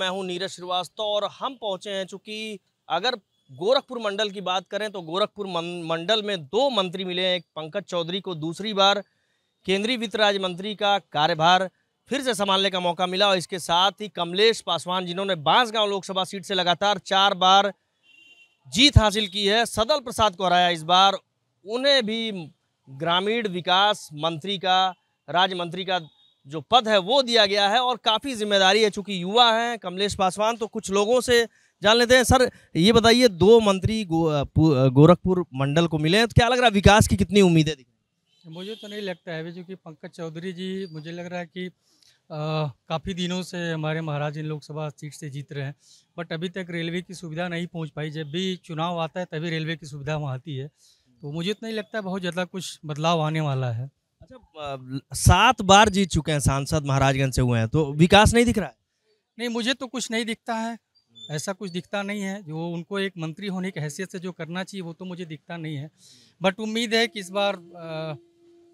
मैं हूं नीरज श्रीवास्तव और हम पहुंचे हैं चूंकि अगर गोरखपुर मंडल की बात करें तो गोरखपुर मंडल में दो मंत्री मिले हैं एक पंकज चौधरी को दूसरी बार केंद्रीय वित्त राज्य मंत्री का कार्यभार फिर से संभालने का मौका मिला और इसके साथ ही कमलेश पासवान जिन्होंने बांसगांव लोकसभा सीट से लगातार चार बार जीत हासिल की है सदल प्रसाद को हराया इस बार उन्हें भी ग्रामीण विकास मंत्री का राज्य मंत्री का जो पद है वो दिया गया है और काफ़ी जिम्मेदारी है चूँकि युवा हैं कमलेश पासवान तो कुछ लोगों से जान लेते हैं सर ये बताइए दो मंत्री गो, गोरखपुर मंडल को मिले हैं तो क्या लग रहा है विकास की कितनी उम्मीदें दिख मुझे तो नहीं लगता है क्योंकि पंकज चौधरी जी मुझे लग रहा है कि काफ़ी दिनों से हमारे महाराज इन लोकसभा सीट से जीत रहे हैं बट अभी तक रेलवे की सुविधा नहीं पहुँच पाई जब भी चुनाव आता है तभी रेलवे की सुविधा वहाँ आती है तो मुझे तो नहीं लगता है बहुत ज़्यादा कुछ बदलाव आने वाला है अच्छा सात बार जीत चुके हैं सांसद महाराजगंज से हुए हैं तो विकास नहीं दिख रहा है नहीं मुझे तो कुछ नहीं दिखता है ऐसा कुछ दिखता नहीं है जो उनको एक मंत्री होने की हैसियत से जो करना चाहिए वो तो मुझे दिखता नहीं है बट उम्मीद है कि इस बार आ,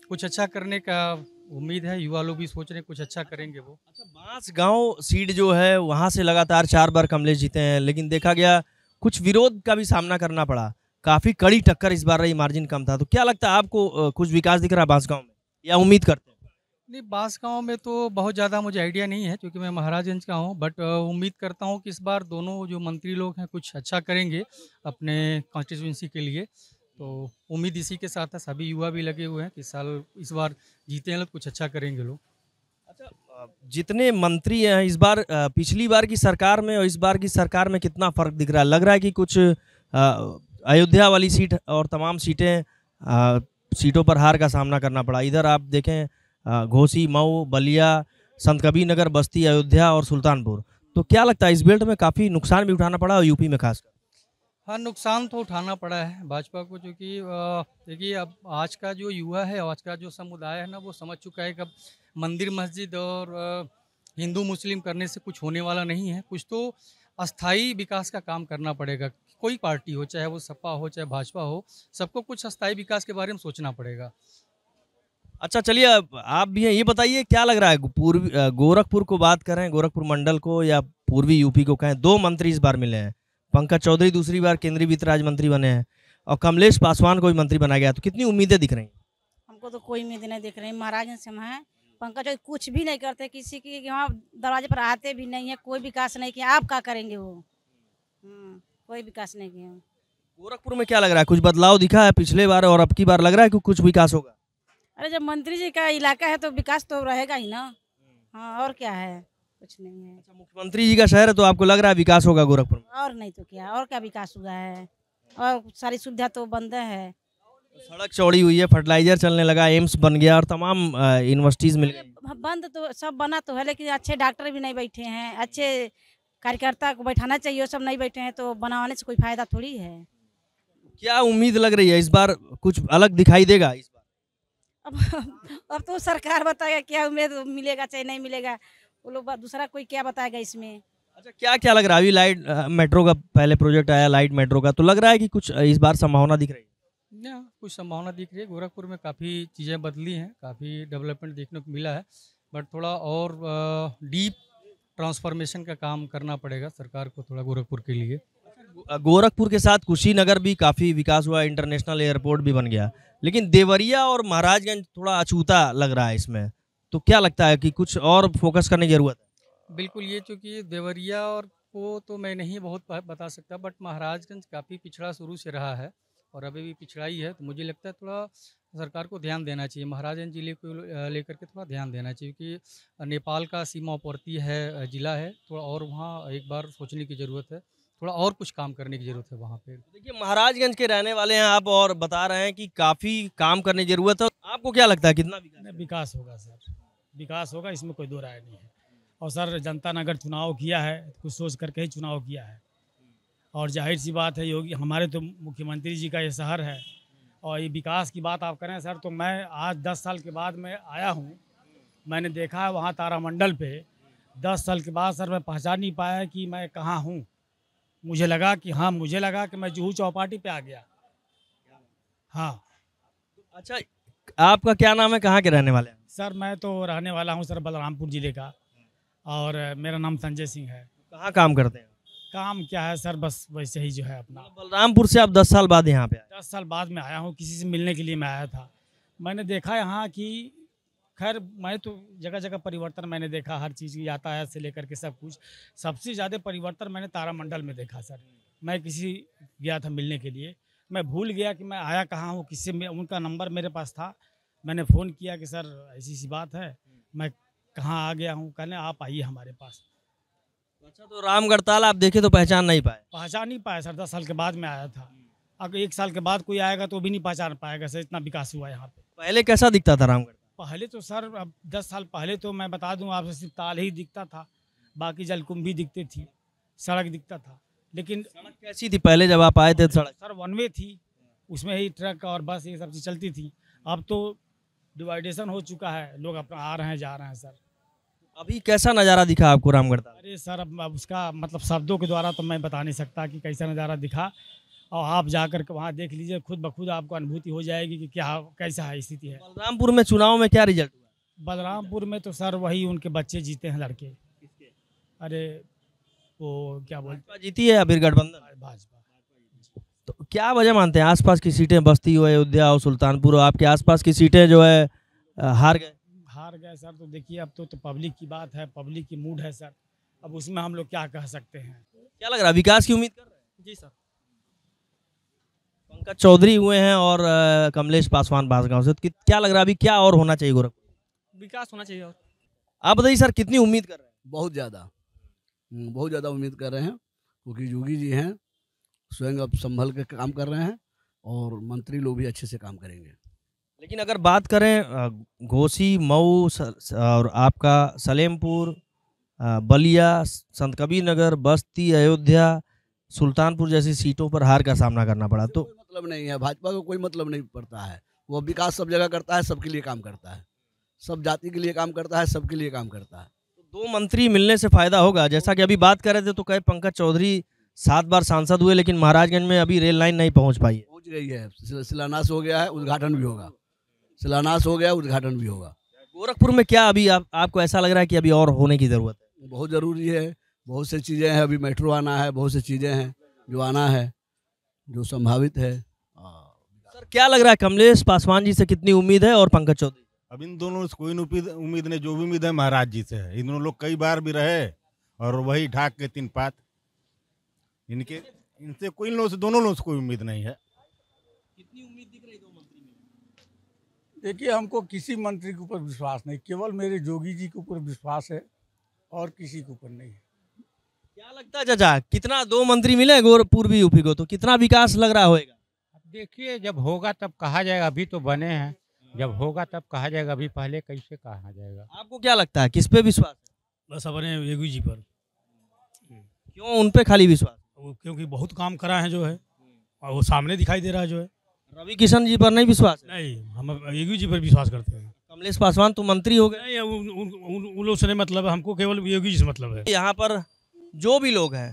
कुछ अच्छा करने का उम्मीद है युवा लोग भी सोच रहे हैं कुछ अच्छा करेंगे वो अच्छा बांस गांव सीट जो है वहाँ से लगातार चार बार कमले जीते हैं लेकिन देखा गया कुछ विरोध का भी सामना करना पड़ा काफ़ी कड़ी टक्कर इस बार रही मार्जिन कम था तो क्या लगता है आपको कुछ विकास दिख रहा है बांस गाँव में या उम्मीद करते हैं नहीं बांस गाँव में तो बहुत ज़्यादा मुझे आइडिया नहीं है क्योंकि मैं महाराजगंज का हूँ बट उम्मीद करता हूँ कि इस बार दोनों जो मंत्री लोग हैं कुछ अच्छा करेंगे अपने कॉन्स्टिट्यूंसी के लिए तो उम्मीद इसी के साथ है सभी युवा भी लगे हुए हैं कि साल इस बार जीते हैं लोग कुछ अच्छा करेंगे लोग अच्छा जितने मंत्री हैं इस बार पिछली बार की सरकार में और इस बार की सरकार में कितना फ़र्क दिख रहा है लग रहा है कि कुछ अयोध्या वाली सीट और तमाम सीटें सीटों पर हार का सामना करना पड़ा इधर आप देखें घोसी मऊ बलिया संत कबीर नगर बस्ती अयोध्या और सुल्तानपुर तो क्या लगता है इस बेल्ट में काफ़ी नुकसान भी उठाना पड़ा और यूपी में खासकर हाँ नुकसान तो उठाना पड़ा है भाजपा को क्योंकि देखिए अब आज का जो युवा है आज का जो समुदाय है ना वो समझ चुका है कि अब मंदिर मस्जिद और हिंदू मुस्लिम करने से कुछ होने वाला नहीं है कुछ तो अस्थाई विकास का काम करना पड़ेगा कोई पार्टी हो चाहे वो सपा हो चाहे भाजपा हो सबको कुछ अस्थायी विकास के बारे में सोचना पड़ेगा अच्छा चलिए आप भी हैं ये बताइए क्या लग रहा है पूर्वी गोरखपुर को बात करें गोरखपुर मंडल को या पूर्वी यूपी को कहें दो मंत्री इस बार मिले हैं पंकज चौधरी दूसरी बार केंद्रीय वित्त राज्य मंत्री बने हैं और कमलेश पासवान को भी मंत्री बनाया गया तो कितनी उम्मीदें दिख रही हैं हमको तो कोई उम्मीद नहीं दिख रही महाराज सिंह हैं पंकज चौधरी कुछ भी नहीं करते किसी की वहाँ दरवाजे पर आते भी नहीं है कोई विकास नहीं किया आप क्या करेंगे वो हम्म, कोई विकास नहीं किया गोरखपुर में क्या लग रहा है कुछ बदलाव दिखा है पिछले बार और अब की बार लग रहा है कि कुछ विकास होगा अरे जब मंत्री जी का इलाका है तो विकास तो रहेगा ही ना हाँ और क्या है कुछ नहीं है अच्छा मुख्यमंत्री जी का शहर है तो आपको लग रहा है विकास होगा गोरखपुर में और नहीं तो क्या और क्या विकास हुआ है और सारी सुविधा तो बंद है सड़क चौड़ी हुई है फर्टिलाइजर चलने लगा एम्स बन गया और तमाम यूनिवर्सिटीज मिल गई बंद तो सब बना तो है लेकिन अच्छे डॉक्टर भी नहीं बैठे हैं अच्छे कार्यकर्ता को बैठाना चाहिए सब नहीं बैठे हैं तो बनाने से कोई फायदा थोड़ी है क्या उम्मीद लग रही है इस बार कुछ अलग दिखाई देगा इस बार अब अब तो सरकार बताएगा क्या उम्मीद मिलेगा चाहे नहीं मिलेगा वो लोग दूसरा कोई क्या बताएगा इसमें अच्छा क्या क्या लग रहा है अभी लाइट मेट्रो का पहले प्रोजेक्ट आया लाइट मेट्रो का तो लग रहा है कि कुछ इस बार संभावना दिख रही है या कुछ संभावना दिख रही है गोरखपुर में काफ़ी चीज़ें बदली हैं काफ़ी डेवलपमेंट देखने को मिला है बट थोड़ा और डीप ट्रांसफॉर्मेशन का काम करना पड़ेगा सरकार को थोड़ा गोरखपुर के लिए अच्छा, गोरखपुर के साथ कुशीनगर भी काफ़ी विकास हुआ इंटरनेशनल एयरपोर्ट भी बन गया लेकिन देवरिया और महाराजगंज थोड़ा अछूता लग रहा है इसमें तो क्या लगता है कि कुछ और फोकस करने की जरूरत है बिल्कुल ये चूँकि देवरिया और को तो मैं नहीं बहुत बता सकता बट महाराजगंज काफ़ी पिछड़ा शुरू से रहा है और अभी भी पिछड़ा ही है तो मुझे लगता है थोड़ा सरकार को ध्यान देना चाहिए महाराजगंज जिले को लेकर के थोड़ा ध्यान देना चाहिए क्योंकि नेपाल का सीमावर्ती है ज़िला है थोड़ा और वहाँ एक बार सोचने की ज़रूरत है थोड़ा और कुछ काम करने की ज़रूरत है वहाँ पे देखिए महाराजगंज के रहने वाले हैं आप और बता रहे हैं कि काफ़ी काम करने की ज़रूरत है आपको क्या लगता है कितना विकास विकास होगा सर विकास होगा इसमें कोई दो राय नहीं है और सर जनता ने अगर चुनाव किया है कुछ सोच करके ही चुनाव किया है और जाहिर सी बात है योगी हमारे तो मुख्यमंत्री जी का ये शहर है और ये विकास की बात आप करें सर तो मैं आज दस साल के बाद मैं आया हूँ मैंने देखा है वहाँ तारामंडल पे दस साल के बाद सर मैं पहचान नहीं पाया कि मैं कहाँ हूँ मुझे लगा कि हाँ मुझे लगा कि मैं जूहू चौपाटी पे आ गया हाँ अच्छा आपका क्या नाम है कहाँ के रहने वाले हैं सर मैं तो रहने वाला हूँ सर बलरामपुर ज़िले का और मेरा नाम संजय सिंह है तो कहाँ काम करते हैं काम क्या है सर बस वैसे ही जो है अपना बलरामपुर से आप दस साल बाद यहाँ पे दस साल बाद में आया हूँ किसी से मिलने के लिए मैं आया था मैंने देखा यहाँ कि खैर मैं तो जगह जगह परिवर्तन मैंने देखा हर चीज़ की यातायात से लेकर के सब कुछ सबसे ज़्यादा परिवर्तन मैंने तारामंडल में देखा सर मैं किसी गया था मिलने के लिए मैं भूल गया कि मैं आया कहाँ हूँ किससे उनका नंबर मेरे पास था मैंने फ़ोन किया कि सर ऐसी सी बात है मैं कहाँ आ गया हूँ कहने आप आइए हमारे पास अच्छा तो रामगढ़ ताल आप देखे तो पहचान नहीं पाए पहचान नहीं पाया सर दस साल के बाद में आया था अगर एक साल के बाद कोई आएगा तो भी नहीं पहचान पाएगा सर इतना विकास हुआ है यहाँ पे पहले कैसा दिखता था रामगढ़ पहले तो सर अब दस साल पहले तो मैं बता दूँ आपसे सिर्फ ताल ही दिखता था बाकी जलकुंभ भी दिखती थी सड़क दिखता था लेकिन सड़क कैसी थी पहले जब आप आए थे तो सड़क सर वन वे थी उसमें ही ट्रक और बस ये सब चीज़ चलती थी अब तो डिवाइडेशन हो चुका है लोग अपना आ रहे हैं जा रहे हैं सर अभी कैसा नज़ारा दिखा आपको रामगढ़ ये सर अब उसका मतलब शब्दों के द्वारा तो मैं बता नहीं सकता कि कैसा नज़ारा दिखा और आप जाकर के वहाँ देख लीजिए खुद बखुद आपको अनुभूति हो जाएगी कि क्या कैसा है स्थिति है बलरामपुर में चुनाव में क्या रिजल्ट हुआ बलरामपुर में तो सर वही उनके बच्चे जीते हैं लड़के अरे वो क्या बोलते जीती है अभी गठबंधन भाजपा तो क्या वजह मानते हैं आसपास की सीटें बस्ती हो अयोध्या और सुल्तानपुर और आपके पास की सीटें जो है हार गए हार गए सर तो देखिए अब तो पब्लिक तो की बात है पब्लिक की मूड है सर अब उसमें हम लोग क्या कह सकते हैं क्या लग रहा है विकास की उम्मीद कर रहे हैं जी सर पंकज चौधरी हुए हैं और कमलेश पासवान बासगांव से क्या लग रहा है अभी क्या और होना चाहिए गोरखपुर विकास होना चाहिए और आप बताइए सर कितनी उम्मीद कर रहे हैं बहुत ज़्यादा हम्म, बहुत ज़्यादा उम्मीद कर रहे हैं क्योंकि योगी जी हैं स्वयं अब संभल के काम कर रहे हैं और मंत्री लोग भी अच्छे से काम करेंगे लेकिन अगर बात करें घोसी मऊ और आपका सलेमपुर बलिया संत कबीर नगर बस्ती अयोध्या सुल्तानपुर जैसी सीटों पर हार का सामना करना पड़ा तो मतलब नहीं है भाजपा को कोई मतलब नहीं पड़ता है वो विकास सब जगह करता है सबके लिए काम करता है सब जाति के लिए काम करता है सबके लिए काम करता है तो दो मंत्री मिलने से फायदा होगा जैसा कि अभी बात कर रहे थे तो कहे पंकज चौधरी सात बार सांसद हुए लेकिन महाराजगंज में अभी रेल लाइन नहीं पहुंच पाई पहुंच गई है शिलान्यास हो गया है उद्घाटन भी होगा शिलान्यास हो गया उद्घाटन भी होगा गोरखपुर में क्या अभी आप, आपको ऐसा लग रहा है कि अभी और होने की जरूरत है बहुत ज़रूरी है बहुत सी चीज़ें हैं अभी मेट्रो आना है बहुत सी चीज़ें हैं जो आना है जो संभावित है सर क्या लग रहा है कमलेश पासवान जी से कितनी उम्मीद है और पंकज चौधरी अब इन दोनों से कोई उम्मीद उम्मीद नहीं जो भी उम्मीद है महाराज जी से है इन दोनों लोग कई बार भी रहे और वही ढाक के तीन पात इनके इनसे कोई लोगों से दोनों लोगों से कोई उम्मीद नहीं है कितनी उम्मीद दिख रही दो मंत्री में देखिए हमको किसी मंत्री के ऊपर विश्वास नहीं केवल मेरे जोगी जी के ऊपर विश्वास है और किसी के ऊपर नहीं है क्या लगता है चाचा कितना दो मंत्री मिले गोर पूर्वी यूपी को तो कितना विकास लग रहा होगा देखिए जब होगा तब कहा जाएगा अभी तो बने हैं जब होगा तब कहा जाएगा अभी पहले कैसे कहा जाएगा आपको क्या लगता है किस पे विश्वास बस अपने योगी जी पर क्यों उन पे खाली विश्वास क्योंकि बहुत काम करा है जो है और वो सामने दिखाई दे रहा है जो है रवि किशन जी पर नहीं विश्वास नहीं हम योगी जी पर विश्वास करते हैं कमलेश पासवान तो मंत्री हो गए उन मतलब हमको केवल योगी जी से मतलब है यहाँ पर जो भी लोग हैं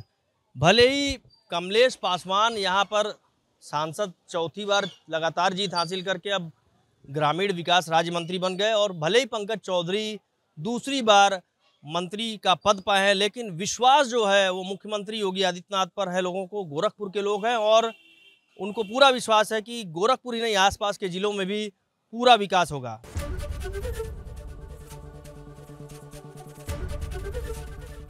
भले ही कमलेश पासवान यहाँ पर सांसद चौथी बार लगातार जीत हासिल करके अब ग्रामीण विकास राज्य मंत्री बन गए और भले ही पंकज चौधरी दूसरी बार मंत्री का पद पाए हैं लेकिन विश्वास जो है वो मुख्यमंत्री योगी आदित्यनाथ पर है लोगों को गोरखपुर के लोग हैं और उनको पूरा विश्वास है कि गोरखपुर ही नहीं आसपास के ज़िलों में भी पूरा विकास होगा